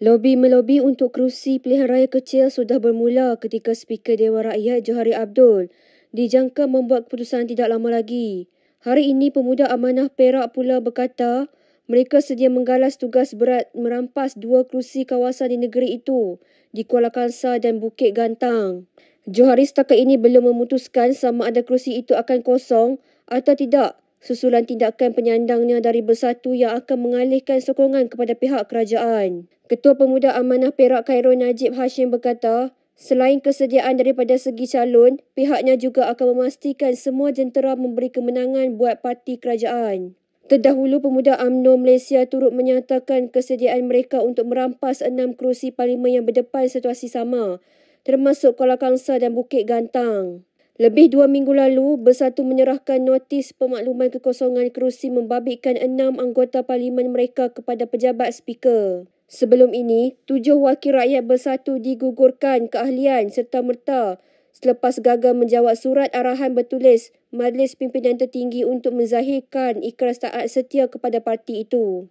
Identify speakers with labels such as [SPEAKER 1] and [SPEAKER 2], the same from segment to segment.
[SPEAKER 1] Lobi melobi untuk kerusi pilihan raya kecil sudah bermula ketika Speaker Dewan Rakyat Johari Abdul dijangka membuat keputusan tidak lama lagi. Hari ini Pemuda Amanah Perak pula berkata mereka sedia menggalas tugas berat merampas dua kerusi kawasan di negeri itu di Kuala Kangsar dan Bukit Gantang. Johari setakat ini belum memutuskan sama ada kerusi itu akan kosong atau tidak susulan tindakan penyandangnya dari Bersatu yang akan mengalihkan sokongan kepada pihak kerajaan. Ketua Pemuda Amanah Perak Khairul Najib Hashim berkata, selain kesediaan daripada segi calon, pihaknya juga akan memastikan semua jentera memberi kemenangan buat parti kerajaan. Terdahulu, Pemuda UMNO Malaysia turut menyatakan kesediaan mereka untuk merampas enam kerusi parlimen yang berdepan situasi sama, termasuk Kuala Kangsar dan Bukit Gantang. Lebih dua minggu lalu, Bersatu menyerahkan notis pemakluman kekosongan kerusi membabitkan enam anggota parlimen mereka kepada pejabat speaker. Sebelum ini, tujuh wakil rakyat bersatu digugurkan keahlian serta merta selepas gagal menjawab surat arahan bertulis Majlis Pimpinan Tertinggi untuk menzahirkan ikhlas taat setia kepada parti itu.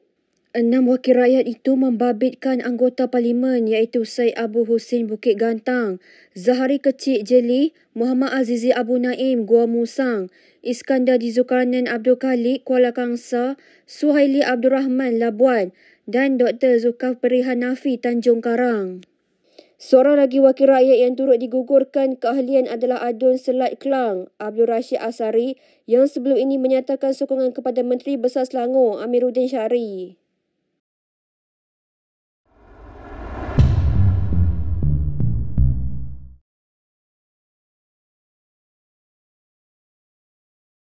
[SPEAKER 1] Enam wakil rakyat itu membabitkan anggota parlimen iaitu Syed Abu Hussein Bukit Gantang, Zahari Kecik Jeli, Muhammad Azizi Abu Naim Gua Musang, Iskandar Dizukarnan Abdul Khalid Kuala Kangsa, Suhaili Abdul Rahman Labuan, dan Dr. Zulkafri Hanafi Tanjung Karang. Seorang lagi wakil rakyat yang turut digugurkan keahlian adalah Adun Selat Kelang, Abdul Rashid Asari yang sebelum ini menyatakan sokongan kepada Menteri Besar Selangor, Amiruddin Syari.